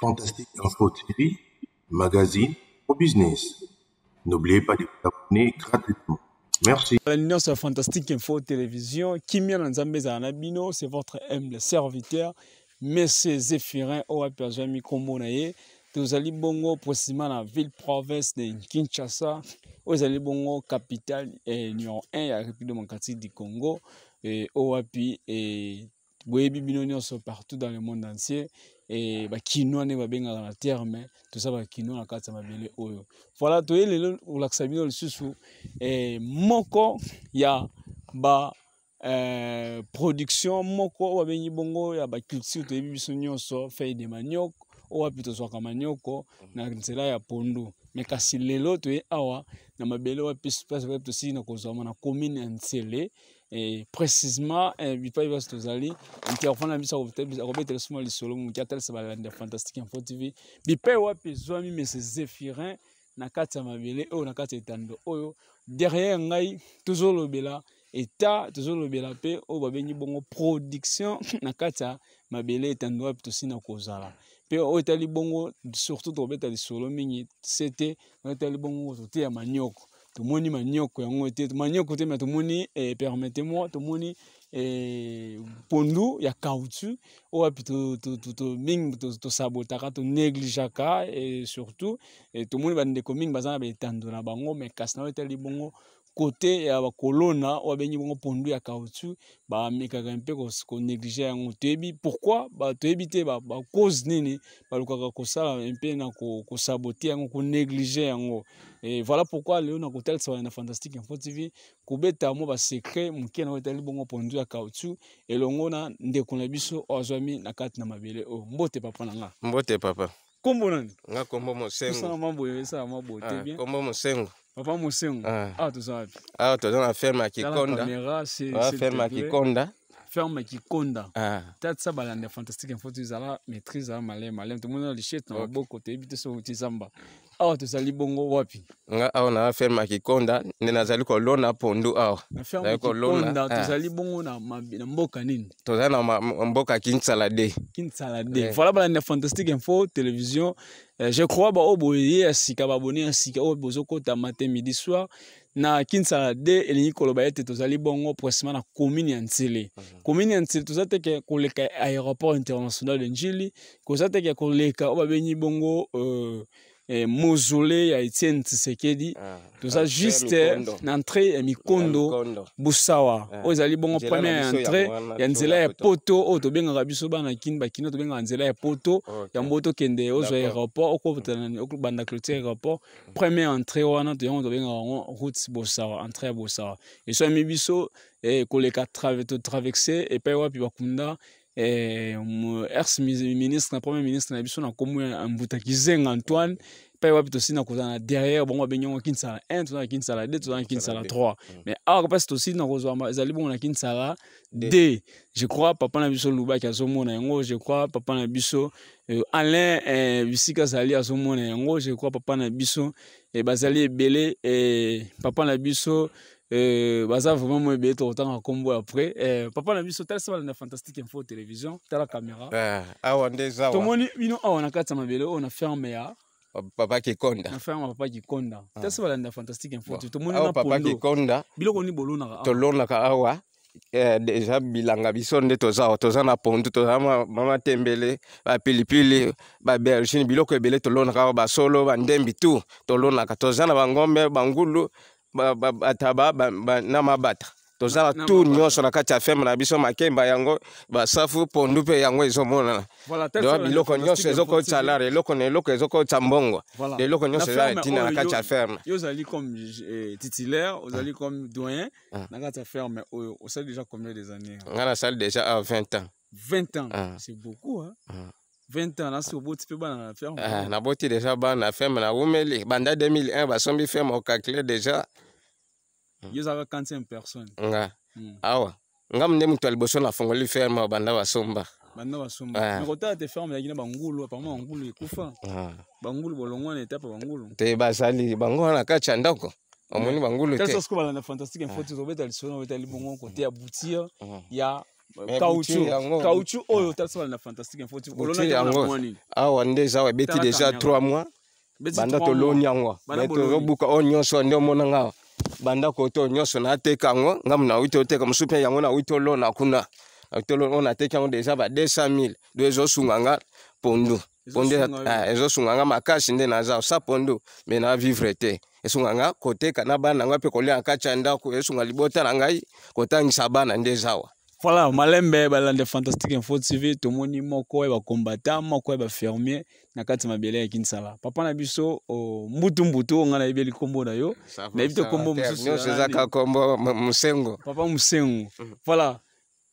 Fantastique Info TV, magazine au business. N'oubliez pas de vous abonner gratuitement. Merci. Bienvenue sur Fantastique Info Télévision. Kimia Nzambeza Anabino, c'est votre humble serviteur. Merci Zéphirin Oaperjami Kombonaye. Vous allez bongo proxima la ville province de Kinshasa. Vous allez bongo capitale numéro 1 de la République démocratique du Congo. Et Oapi et boyebi bino nyonso partout dans le monde entier e bakinois nde babengaka na terme toza bakinois na kati ya mabele oyo voilà toye lelo kolakisa bino lisusu e, moko ya ba eh, production moko oyo babengi bongo ya baculture toyebi biso nyonso feuille de manioc oyo wapi tozwaka manioko na nzela ya pondu me kasi lelo toye awa na mabele wapi place wapi tosili na kozwama na commune ya ntsele précisement bipai basi tozali mokiyakofanda biso akobetela so mwa lisolo moki atalisa balandi ya fantastique info tv bipai wapi ezwami mese zéphirin na kati ya mabele oyo oh, na kati ya etando oyo oh, derrière ngai tozolobela eta tozolobela mpe oyo oh, babengi bongo production na kati ya mabele etando wapi tosina kozala mpe oyo etali bongo surtout tokobeta lisolo mingi sete oyo etali bongo toteya manioko tomoni manioko yango te manioko te me tomoni eh, permete moi tomoni eh, pondu ya kautu oyo api mingi tosabotaka tonegligeaka eh, surtout eh, tomoni bandeko mingi baza na betando na bango me kasi na oyo etali bongo kote ya bakolona oyo babengi bongo pondu ya kautu bamekaka mpe koneglige yango toyebi pourkui toyebi te bacause nini balukaka kosala mpe na kosabote yango koneglige yango e voilà pourkoi lelo na kotalisa bana na fantastique info tv kobeta mwa basecret moke na oyo etali bongo pondu ya kautu elongo na ndeko na biso oyo azwami na kati na mabele oyo mbote papa na nga mbote papa kombo nani nga kombo mosengo ah, kombo mosengo papa mosengo awa ah. ah, toza wapi awa ah, toza na ferme ya kikonda ferme ya kikonda ferme kikonda ah. ta ti sa balanda ya fantastique info tozala maîtrise ezala malema malema tomoni na lishete na maboko toyebi te soki ti zamba awa ah, tozali bongo wapi nga awa ah, na ferme ya kikonda nde nazali kolona pondu awa na ferme kikonda tozali bongo na mboka nini toza na mboka kinsala de kinsala de voilà balanda ya fantastique info télévision euh, je crois baoyo boye ya sika baabone ya sika oyo bozokotama te midi soir na kinsa de elingi koloba ete tozali bongo prosima na commune ya ntsele mhm. commune ya ntsele toza teke koleka aéroport international de njili koza teke koleka oyo babengi bongo euh, eh, mozole ya etienne tshisekedi ah, toza juste na entrée ya mikondo busawa ah. oyo oh, ezali bongo première entrée ya nzela ya poto oyo oh, tobengaka biso bana kini bakini tobengaka nzela ya poto yango oyo tokende ozwa aéroport okobanda clôture aéroport mm. première entrée wana toyango tobengaka yango route bosawa entrée ya bosawa eswami biso eh, koleka totraverse epai wapi bakunda Eh, ex ministre na premier ministre na biso na komo ya mbuta kizenga antoine epai wapi tosili na kozala na derrière bongo babengi yango kinsala 1 toza na kinsala 2 toza na kinsala 3 mais awa mpasi tosili na kozwa ezali bongo na kinsala 2 je crois papa na biso lubaki azomona yango je crois papa na biso euh, alain eh, bisika azali azomona yango je crois papa na biso eh, bazali ebele papa na biso Eh, baza vraiment moyebe ete kotanga nkombo apres eh, papa na biso tala sabala na fantastique info télévision tala caméra eh, awa ah, nde zawa tomoni bino oh, awa na kati ya mabele oyo na ferme ya oh, papa kikonda na ferme papa kikonda tala sabala na fantastique info tomoni na papa kikonda biloko ni bolonaka tolonaka awa ah, deja bilanga biso nde toza awa toza na pondu toza mamatembele bapilipili babergine biloko ebele tolonaka awa basolo bandembi tu tolonaka toza na bangombe bangulu ata na mabata tozala tour nyonso na kati ya feme na biso makemba yango basafu pondu mpe yango ezomonana don biloko nyonso ezokota lare eloko na eloko ezokota mbongo eloko nyonso eza ntina na kati ya ferme yo ozali comme eh, titulaire ozali comme doyen ah. na kati ya ferme oyo osali déjà combien des années ngai nasali déjà a 20 ans 20 ans ah. c'est beaucoup hein? Ah. 20 ans nasi oboti mpe bana na ferme ah, naboti deja bana na ferme nawumeli banda 2001 basombi ferme okakile deja hmm. yo ozalaka 45 personne nga mm. awa ngambu nde moto ya liboso nafungoli ferme banda basomba banda basomba ah. kotala te ferme eyaki na bangulu apama bangulu ekufa ah. bangulu bolongwa na etape bangulu te bazali bango wana kati ya ndako omoni bangulu te balanda fantastique info tozobeta lisolo obeta libongo kote ah. ya boutire ya kauchu eh, oyo otalasala na fantastique infotolonaawa nde eza awa ebeti deja 3 mois banda toloni yango me tozobuka oyo oh, nyonso nde omonanga awa bandako to nyonso nateka yango ngambu na witi oteka mosusu mpe yango na witi olona kuna oyo nateki yango deja ba 200 000 do ezosunganga pondu pondu ah, ezosunganga makasi nde naza sa pondu me navivre te esunga nga koteka na bana ngai mpe kolia na kati ya ndako esunga libota na ngai kotangisa bana nde ezawa voilà malembe balande fantastique info tv tomoni moko ya bacombatant moko ya bafermier na kati mabele ya kinsala papa na biso mbutu mbutu nga nayebeli nkombo na yo nayebi te nkombo mosusuezaka nkombo mosengo papa mosengo mm. voilà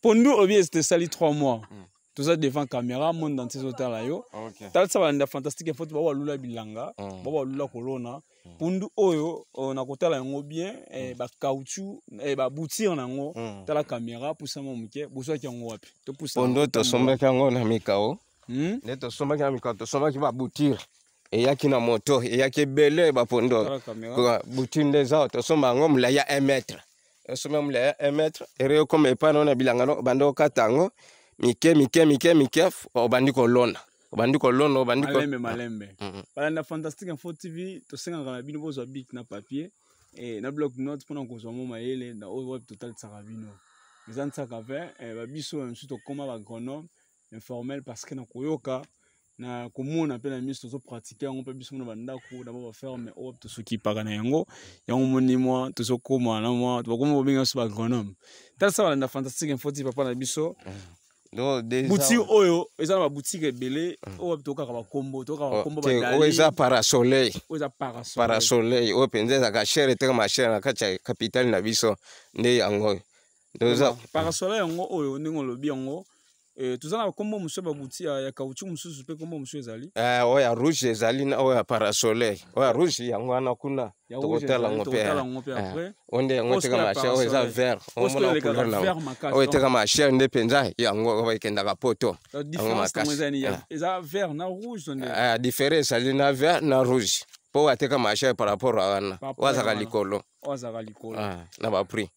pondu obi ete esali 3 mois mm. toza devant caméra monde entier ezotala yo talisa balanda fantastique fo babalula bilanga hmm. babalula kolona hmm. pundu oyo na kotala yango bien bakautu eh, hmm. babutire eh, na yango tala caméra pusama moke bozwaki yango wapi topondo tosombaki yango na mikao nde tosombaki na mikao tosombaki babutire eyaki na moto eyaki ebele bapondo butire nde eza tosomba yango molai ya un mètre osomba molai ya un mètre ere okoma epai nao na bilanga no banda okata yango mike mike mike mike oh, obandi kolona obandi kolona obandi malembe malembe balanda ah, ah, ah. fantastique info tv tosengaka na bino bozwa bik na papier eh, na block note mpona kozwa mo mayele na oyo web totalisaka bino eza ntisaka ve eh, babiso oyo eh, mosusu tokóma bagronome informel parce que na koyoka na komona mpe na miso tozopratike yango mpe biso mona bandako na bo baferme oyo tosokipaka na yango yango moni mwa tozokóma na mwa bakóma bobenga biso bagronome talisa balanda fantastique infoti papa na biso butike oyo eza na babutike ebele oyo tokaka bakombo tokaka oh, bakombo oyo eza parasoleil oyo parasoleil oyo mpenza ezalaka chere ete mashere na kati ya kapitale na biso nde yango parasoleil yango oyo ndenge olobi yango Eh, toza na kombo mosusu ya babuti ya kauchu mosusu mpe kombo mosusu ezali eh, oyo ya rouge ezali na oyo ya parasoleil oyo ya rouge yango wana kuna tokotala ngo eh, mpe onde yango eteka masher oyo eza vert omona couleur nango oyo eteka masher nde mpenza yango ekendaka poto yango makasi différence ezali na vert na rouge mpo ateka masher par rapport a wana oyo azaka likolo na baprix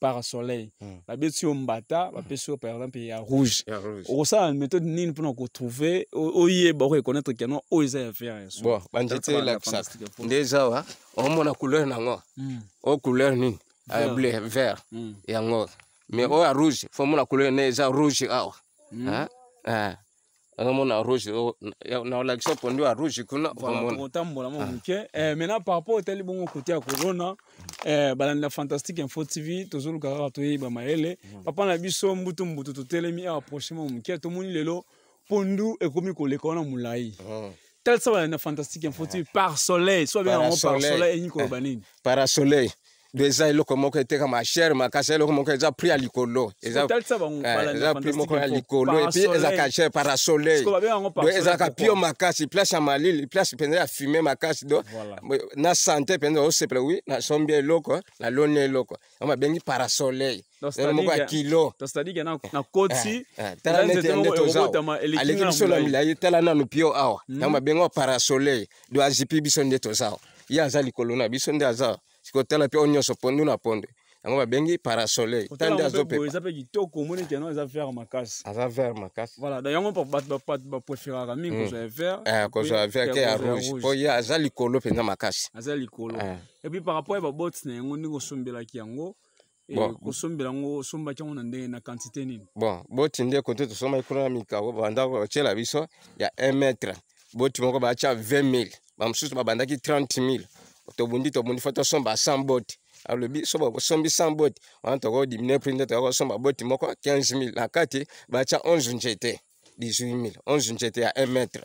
parasoleil La hmm. si yo mbata la hmm. yo par exemple a rouge okosala méthode nini mpona kotrouve oyeba connaître keno oyo eza ya vert ya bon banzete elakisaka nde ezawa la couleur nango o couleur nini bleu vert yango mais rouge, ya rouge la couleur ne hmm. oh, ah, oh, rouge awa azomona rouge na olakisa pondu ya rouge kuna okotambola mwa ah. moke eh, maintenant par rapport etali bongo kote ya corona eh, balandi ya fantastique info tv tozoluka kaka toyeba mayele hmm. papa na biso mbutu mbutu totelemi awa prochainement moke tomoni lelo pondu ekomi koleka wana molai hmm. tala sa balandi ya fantastique info tv par soleil so abengango par soleil elingi koloba eh, nini para soleil do eza eloko moko etekama chere makasi eloko moko eza prix ya likolo eza prix moko ya likolo epuis ezalaka chere parasoleil do ezalaka pio makasi place ya malili place mpenza ya fume makasi do na sante mpenza osepela wi nasombi eloko naloni eloko babengi parasoleil moko ya kilo tala nete nde tozawa aleki biso na milai tala nanu pio awa yango babengi wa parasoleil do azipi biso nde tozawa ye aza likolo na biso nde azawa sikoyo tala mpe o nyonso pondu na pondu yango babengi parasoleil tande azopeeza mpe kitoko omoni ke yango eza vert makasi aza vert makasi voilà da yango bato bapreferaka mingi hmm. kozwa eh, vert kozwa vert ke ya rouge mpo ye aza likolo mpenza makasi aza likolo epuis eh. par rapport ya babote na yango ndenge osombelaki yango eh, kosombela yango osombaki yango na ndenge na quantité nini bon boti nde kote tosombaki kuna na mikabo bandako batiela biso ya 1 mètre boti moko batya 20 000 bamosusu babandaki 30 000 tobundi tobundi fo tosomba cent bote alobi so bosombi cent bote wana tokodimine pri nde tokakosomba bote moko ya 15 mille na kati batya 11 nzete 18 mille 11 nzete ya 1 mètre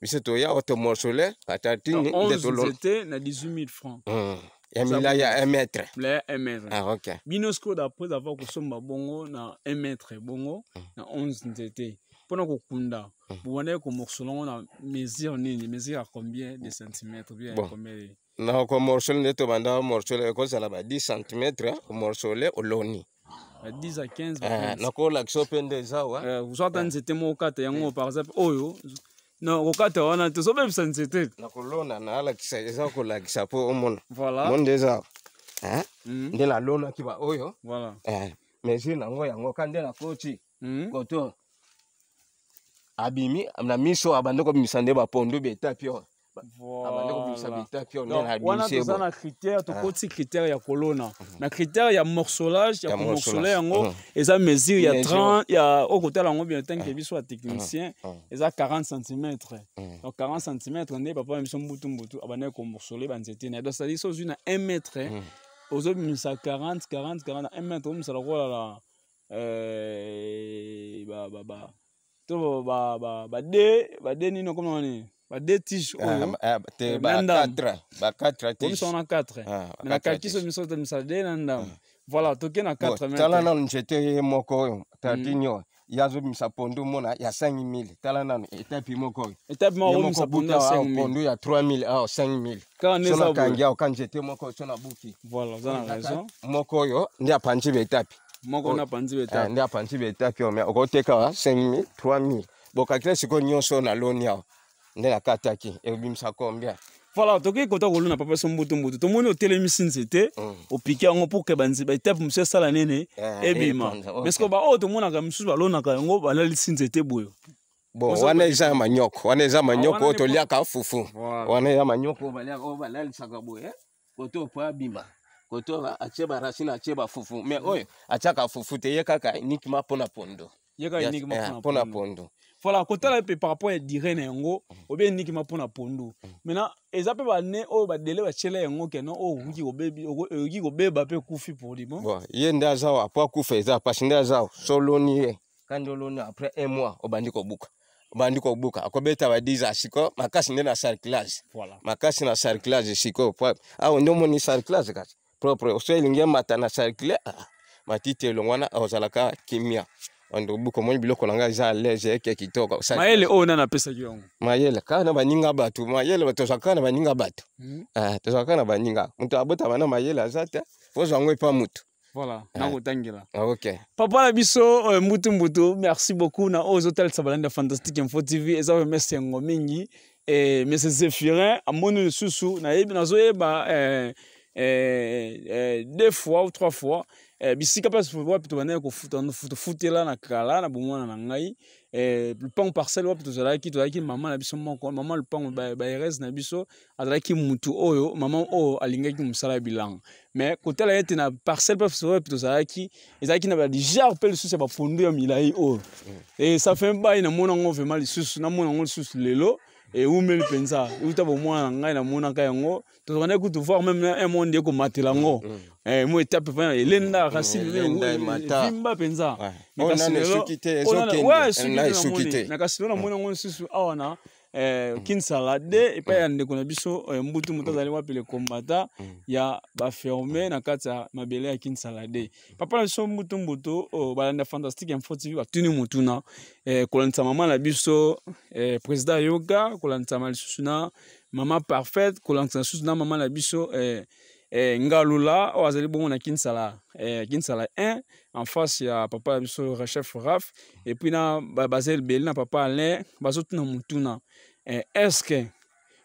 biso toya o tomorsole katatini nde tolonzete na 18 mille francs mm. ya mila ya 1 mètre mila ya 1 mètre ah, ok bino sikoyo d'après avoir kosomba bongo na 1 mètre bongo mm. na 11 nzete mpona kokunda mm. bobandaki komorsolango na mesure nini mesure ya combien de centimètre bien bon. combien de... nako morceau nde tobanda morceau ekozala ba 10 cm morceau le oloni nakolakisa so mpe nde eza wa ozwaka nzete moko okata yango par exemple oyo non kokata wana tozobebisa nzete nakolona nalakisa eza kolakisa mpo omona mo nde eza nde nalonaki baoyo eh, mesure nango yango ka nde nakoti hmm. koto abimi na miso abanda kobimisa nde bapondu beta pio abande kobimisa pia wana toza na critère tokoti critère ya kolona na critère ya morsolage ya komorsola yango eza mesure ya 30 ya okotala yango bien tanke biso ya technicien eza 40 cm donc 40 cm nde papa na biso mbutumbutu abande komorsola banzete na ye donc cetadire so ozwi na 1 mètre ozobimisa 40 40 40 1 mètre obimisala kolala bade bade nini okomnanini bade tige oyomiso na 4 me nakaki so miso tolimisa de ah. na ndambo voilà toke na 4 tala nanu nzete ye moko oyo tardinio mm. ye azobimisa pondu mona ya 5000 tala nanu étape moko oyo étape moko obimisa pondu ya 5000 pondu ya 3000 ao 5000 so nakangi ao ka nzete moko oyo so na buki voilà oza na raison moko oyo nde apanzi baetape moko oh. nde apanzi baetape eh, nde apanzi baetape oyo me okoteka wa 5000 3000 bokakile sikoyo nyonso na loni ao nde na kati aki ebimisaka combien voilà tokoki kota kolona papa so mbutu mbutu tomoni otelemisi nzete mm. opiki yango mpo ke banzeba etape mosusu esala nene eh, eh, ebima mais eh, ceke baoyo tomonaka misusu balonaka yango balalisi nzete boye bon wana eza ya manyoko wana eza manyoko ah, oyo toliaka fufu wana eza manyoko oyo balalisaka boye koto po abima koto atie baracine atie bafufu mais oyo atiaka fufu te ye kaka uniquement mpona pondo mpona pondo voilà kotala mpe par rapport ya dire na yango obe enikima mpona pondu maintenant eza mpe bane oyo badele batiela yango keno oyo oyoki kobeba mpe kufi polimo ye nde azawa po akufa eza pasi nde azawa soloni ye kandi oloni après un mois obandi kobuka obandi kobuka akobeta badiza siko makasi nde na sarclage makasi na sarclage siko awa ah, nde omoni sarclage kasi propre so elingi mata na sarcle matiti elongwana ozalaka kimia ando buku omoni biloko na ngai eza alege eke kitoko mayele oyo nani apesaki yango mayele kaka na baninga bato mayele tozwaka kaka na baninga bato hmm. ah, tozwaka kaka na baninga moto abotama na mayele aza te ozwa yango epa motu voilà ah. nakotangela ah, okay. papa na biso uh, mbutu mbutu merci beaucoup na oyo ezotalisa balandi ya fantastique info tv eza omesi yango mingi eh, mese zéphirin amoni lisusu nayebi nazoyeba eh, Eh, eh, deux fois ou trois fois eh, bisika mpasi wapi tofutela na kala na bomwana na ngai lupango parcele wapi tozalaki tozalaki mama na biso moko mama lupango baerese na biso azalaki mutu oyo mama oyo alingaki mosala ya bilanga me kotala ete na parcele mpasi wapi tozalaki ezalaki na badijare mpe lisusu ya bapondu ya milai oyo e safe mbai namona yango vraimen lisusu namona yango lisusu lelo eumeli mpenza eutaba omwana na ngai namonaka yango tozokana ekutu voir meme na un monde ekomatela yango mo mm, mm. eh, etape fana elenda racinevimba mm, mpenza na kasi lelo namoni yango lisusu awa na Eh, mm. kinsala de mm. epai ya mm. ndeko na biso eh, mbutu moto azali wapele kombata ya baferme na kati ya mabele ya kinsala de papa na biso mbutu mbutu oh, balanda fantastique info tv batuni motuna eh, kolandisa mama na biso président yoka kolandisama lisusu na mama parfaite kolandisa lisusu na mama na biso eh, eh, ngalula oyo azali bongo na kinsala eh, kinsala 1 en face ya papa na biso rachef raf epuis na baza ebele na papa alain bazotuna motuna eh, estce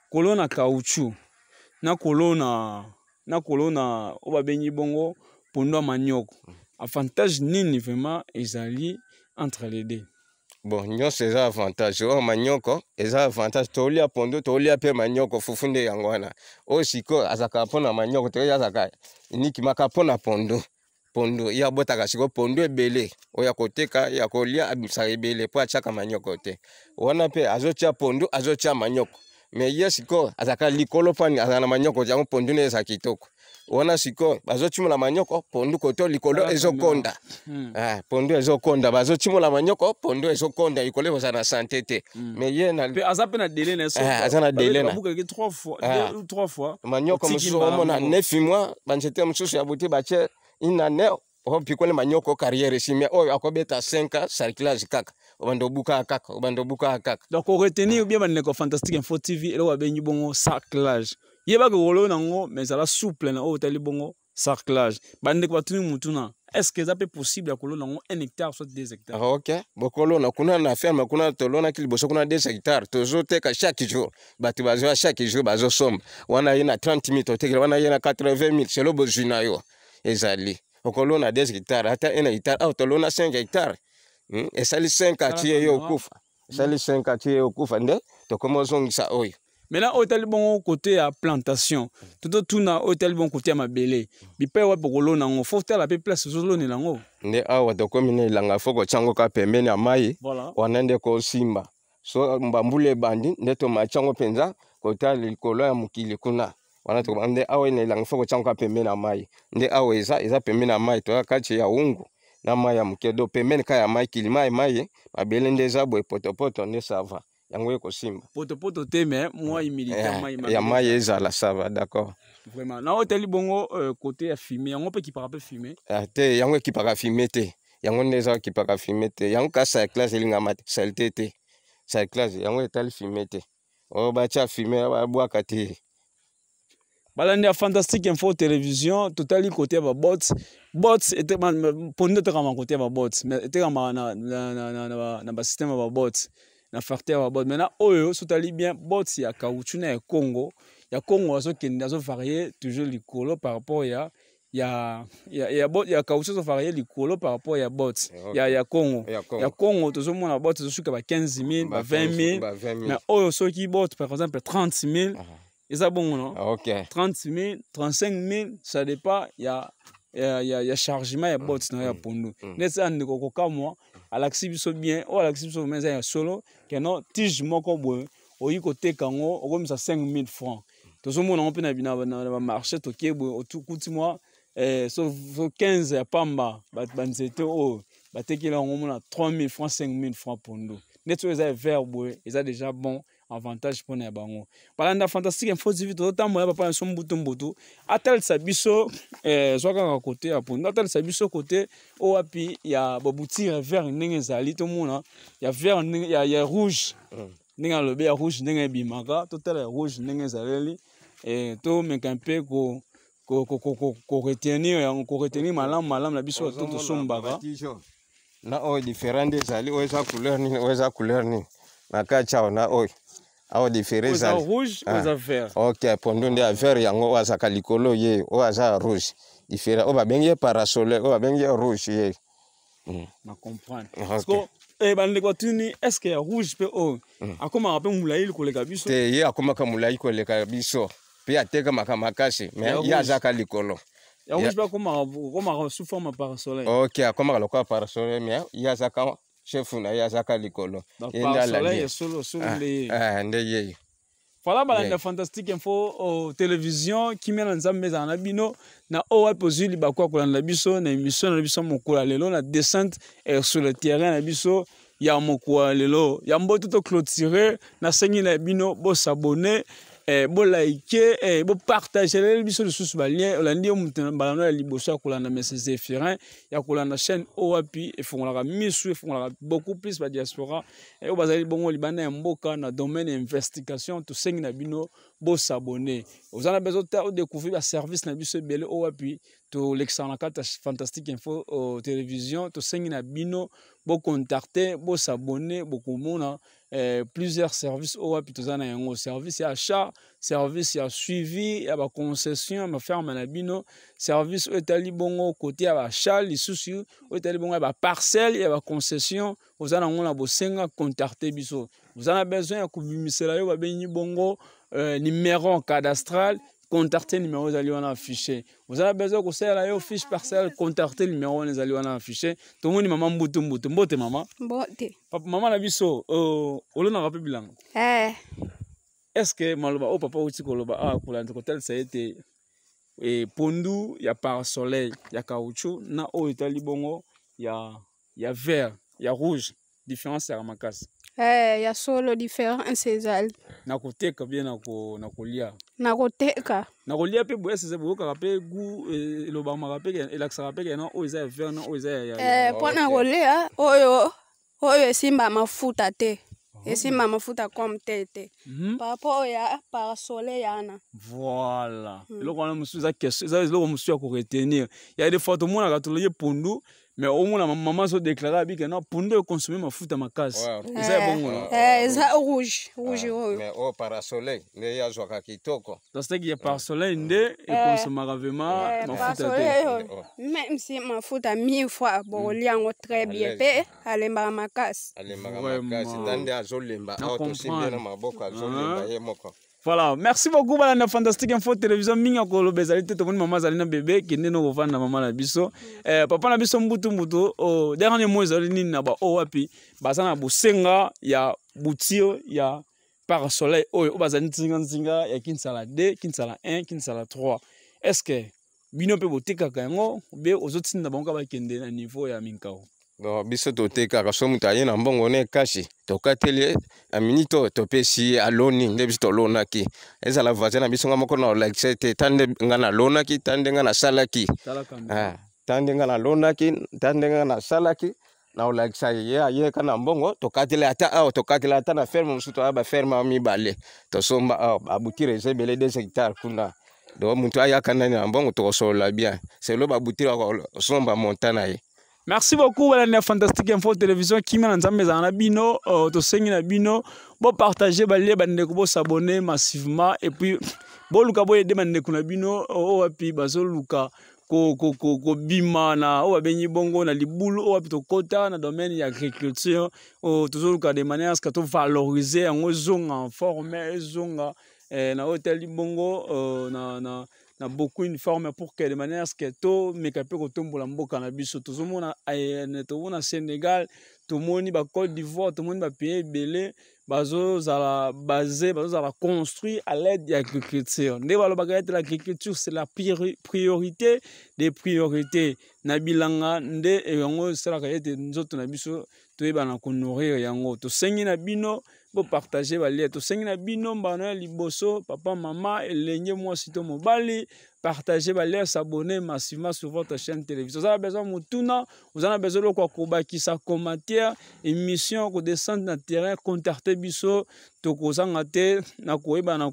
kolo na kauchu na kolo na na kolo na oyo babengi bongo pondo ya manioko avantage nini vraiment ezali entre les deux bon nyonso eza avantage oyo manyoko eza avantage tolia pondo tolia mpe manyoko fufu nde yango wana oyo sikoyo azalaka mpona manyoko toyei azalaka nikimaka mpona pondo pondo ye abotaka sikoyo pondo ebele oyo akoteka ya kolia abimisaka ebele mpo atiaka manyoko te wana mpe azotia pondo azotia manyoko me ye sikoyo azalaka likolo mpani azalaka na manyoko yango pondo nde eza kitoko wana sikoyo bazotimola manyoko pondu koto likolo ah, ezokonda hmm. ah, pondu ezokonda bazotimola manyoko pondu ezokonda likolo ekozala na sante te me hmm. ye aza mpe na dele ah, aza na dele ah. manyoko mosusu omona nef mois banzete mosusu ya bute batie une année opikole manyoko carrière simia oyo akobeta 5 ans sarclage kaka obanda obukaka kaka obanda obukaka kaka donc oretenir bien bandeko fantastique info tv eloko babengi bongo sarclage yebaka wolo oyo nango me ezala souple na oyo otali bongo sarclage bandeko batuni mutu na estce eza mpe possible ya kolona yango 1 hectare soit 2 hectare ah, ok bokolona kuna na ferme kuna tolonaki liboso kuna 2 hectare tozoteka chaque jour bato bazwa chaque jour bazosomba wana ye na 30 mille totekela wana ye na 80 mille selo bozwi na yo ezali okolona 2 hectare ata 1 hectare awa tolona 5 hectare hmm, esali 5 atie ye okufa hmm. esali 5 atie ye okufa nde tokoma ozongisa oyo maintenant hôtel bongo côté ya plantation tototuna hôtel bongo côté ya mabele bipai wapi kolona yango fo tala mpe place ozolonela yango nde awa tokomi na elanga fo kotyango ka pembeni ya mai wana nde kosimba so mbambula ebandi nde tomatyango mpenza kotala likolo ya mokili kuna wana tokoba nde awa ah, na elanga fo kotyango ka pembeni ya mai nde awa ah, eza eza pembeni ya mai toya kati ya ungu na mai ya moke do pembeni ka ya mai kili mai mai mabele nde eza boye potopoto nde sava yango ekosimba potopoto te me mwai militairya mai ezala sava d'accord vraiment na oyo teli bongo kote ya fume yango mpe ekipaka mpe fume te yango ekipaka fume te yango nde eza ekipaka fume te yango ka cyclase elingama te salite te cyclase yango etali fume te oyo batya fume babwaka te balandi ya fantastique info télévision totali kote ya babots bots ponde etekamaka kote ya babots etekamaka na basysteme ya babots na facteur ya bote maintenant oyo sotali bien bote ya kauchu na ya congo ya congo azokende azovarie toujours likolo par rapport ya ya ya ya, bot, ya kauchu azovarie likolo par rapport ya bote eh, okay. ya ya congo ya congo tozomona bote ezosuka ba 15 000 ba 20 000 na oyo soki bote par exemple 30 000 uh -huh. eza bongo no okay. 30 000 35 000 ça dépend ya ya, ya, ya chargement ya bote mm. na ya mm. pondu mm. -hmm. ndeti andeko kokamwa alakisi biso bien oyo alakisi biso vraimen eza ya solo keno tige moko boye oyi koteka yango okomisa 5000 franc tozomona yango mpe na bamarché tokie boye okuti mwa eh, so 15 ya pamba banzete oyo batekeli yango mona 3000 franc 5000 franc pondo neti oyo eza vert boye eza déjà bon avantage mpona ya bango balanda fantastique info tv tozotambola papa nyonso mbutu mbutu atalisa biso eh, zwa kaka kote ya pondu atalisa biso kote oyo wapi ya babutire vert ndenge ezali tomona ya vert ya rouge hmm. ndenge alobi ya rouge ndenge ebimaka totala ya rouge ndenge ezaleli eh, tomeka mpe koretenir yango koretenir malamu malamu na biso to tosombaka na oyo différent nde ezali oyo eza couleur nini oyo eza couleur nini na oi kati awa rouge oyo awa difere ok pondu nde ya vert yango oyo azaka likolo rouge oyo aza ya rouge difere oyo rouge ye parasolaire oyo babengi ye rouge ye bandeko est ce que eh, rouge pe mpe oyo hmm. akomaka mpe molai koleka kabiso te ye akomaka molai koleka biso mpe atekamaka makasi mais ye azaka likolo ya rouge mpe akomaka sous forme parasolaire ok akomaka lokola parasolaire mais ye ka chef na voilà fantastique info télévision qui na nzambe ezala na bino na posu a kolanda biso na émission na biso lelo na descente sur le terrain na biso ya mokwa lelo na bino Eh, bolike eh, bopartagerele biso lisusu balien olandi ye mutu mbala no ya liboso ya kolanda message eférin ya kolanda chaîne oyo wapi efungolaka misu efungolaka beaucoup plus badiaspora eh, oyo bazali bongo libanda ya mboka na domaine ya investigation tosengi na bino bosabone oza na bezo te odécouvrir baservice na biso ebele oyo wapi tolekisaka na kati ya fantastique info télévision tosengi na bino bocontacte bosabone bokomona eh, plusieurs services oyo wapi toza na yango service ya achat service ya suivi ya baconcession ya maferme na bino service oyo etali bongo kote ya bachat lisusu oyo etali bongo ya baparcelle ya baconcession oza nango na bosenga contacte biso oza na besoin ya kobimisela yo babengi bongo Euh, cadastral numéro cadastral numéro numéro ezali wana vous avez besoin ayez une fiche parcelle contactez le numéro ezali tout affiché monde maman Maman, papa maman, euh, na biso On rappelé, Bilan. Eh. est ce que maloba oh papa outi koloba awa ah, kolanda a e, pondu ya parasoleil ya caoutchouc na oh, y que ya, a vert a rouge différence eh, ya solo difference ezali na koteka bie na kolia na koteka na kolia mpe boye sese boyokaka mpe gu eh, elobamaka mpe elakisaka mpe kena oyo eza ya vere na oyo eza ya eh, mpo na kolia oyo oyo esimba mafuta te esimba mafuta comme te te mhm. parapport ya parasole yana voilà hmm. eloko wana mosusu eza eloko mosusu ya koretenir ya defoi tomonaka toloye pondu Mais au nous, ma que pour déclara pas consommer ma ekonsome mafuta ma casse. C'est bon. c'est eh, eh, rouge rouge oyo parasoleil nde yazwaka kitoko ya parasoleil nde ekonsomaka vrema mafuta même si mafuta mille fois bokolia hmm. très bien mpe alembaka ma alembaka makasi nda en ma oh, bien ma casse voilà merci beaucoup bana na fantastique info télévision mingi akoloba ezali te tomoni mama azali na bebe kende no kofanda na mama na biso eh, papa na biso mbutumbutu oh, dernier mot ezali nini na bao oh, wapi baza na bosenga ya butio ya parasoleil oyo oyo bazali nzinganzinga ya kinsala 2 kinsala 1 kinsala 3 est ce que bino mpe botekaka yango obe ozotinda bango ka bakende na niveau ya minkao donc biso totekaka so moto aye na mbongo na ekasi tokateli amini to topesi ye aloni nde biso tolonaki ezala voisin na biso nga moko na olakisa te ta nde nga nalonaki ta nde nga nasalaki ah, ta nde nga nalonaki ta nde nga nasalaki na olakisa ye ayeka na mbongo tokateli ata awa tokateli ata na ferme mosusu toya baferme mibale tosomba awa babutire eza ebele des hectare kuna donc moto ayaka nani na mbongo tokosolola bien selo babutire akosomba monta na ye merci beaucoup balandi ya fantastique info télévision kimia na nzambe ezala na bino euh, tosengi na bino bopartage balie bandeko bosabone massivement epuis boluka boyede bandeko na bino oyo oh, oh, wapi bazoluka kobima na oyo oh, babengi bongo na libulu oyo wapi tokɔta na domaine ya agriculture tozoluka de manière aske tovalorize yango ezonga informe ezonga eh, na oyo etali bongo euh, na na beaucoup uniforme pour que de manière à ce que tomeka mpe kotombola mboka na biso tozomona eh, tozomona sénégal tomoni bacote d'ivoire tomoni bapays ebele bazozala basé bazozala construit à l'aide ya agriculture nde balobaka ete l'agriculture c'est la priorité des priorités na bilanga nde eh, yango esalaka ete nzoto na biso toyebana konourire yango tosengi na bino mpo partage balia tosengi na bino mbano ya liboso papa mama elenge mwasi to mobali partager balia s'abonner massivement sur votre chaîne télévision ça a besoin motuna oza avez besoin eloko ya kobakisa commentaire émission descendre na terrain contacter biso kozanga te na koyeba na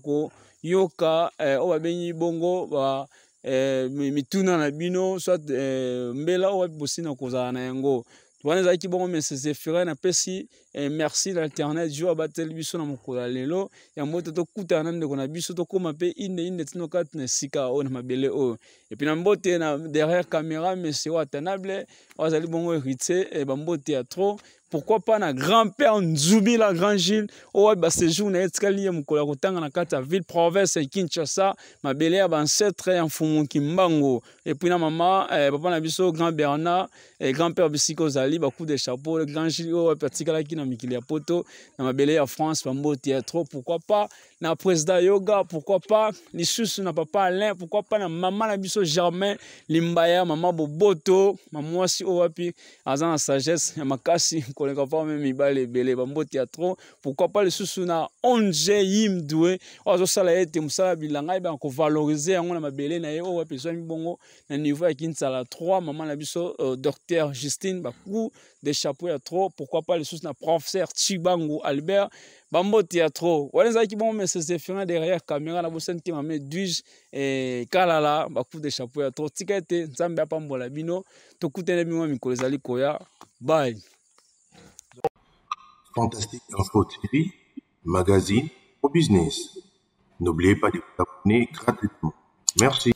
yoka eh, oyo babengi bongo ba eh, mituna na bino soit eh, mbela oyo wapi bosina kozala na yango wana ezalaki bongo mesese frere pesi eh, merci internet zuwa bateli biso na mokolo ya lelo to te tokutana na ndeko na biso tokóma mpe inde inde tino kati na esika oyo na mabele oyo epui na mbote na derrière caméra monsieur watanable oyo hitse e héritier eh, bambote ya trop pourquoi pas na grand-père nzubi la grand gile oyo wapi séjour na etskali ya ye kotanga na kati ville province et kinshasa mabele ya bancetre ya mfumuki mbango et na mama eh, papa na biso grand bernard eh, grand-père zali ba bacoup de chapeau le grand gile o wapi eh, atikalaki na na mikili poto na mabele ya france bambo trop pourquoi pas na président yoga pourquoi pas lisusu na papa alain pourquoi pas na maman na biso germain limbaya mama boboto mama Oapi, oyo wapi aza na sagesse ya makasi koleka mpa me mibale ebele bambo trop pourquoi pas lisusu na onge doué oyo azosala ete mosala bilanga ebanga kovalorize yango na mabele na yo wapi na niveau ya kinsala 3 maman na biso docteur justine baku de chapeau ya trop, pourquoi pas le na confrère Chibangu Albert Bambo Voilà ça qui m'a mis me sesefina derrière caméra La na m'a mame duge ekalala bacoup de chapeau ya tro tika ete nzambe apambola bino les bino mikolo ezali koya Bye. Fantastique Info TV, magazine au business. N'oubliez pas de vous abonner gratuitement. Merci.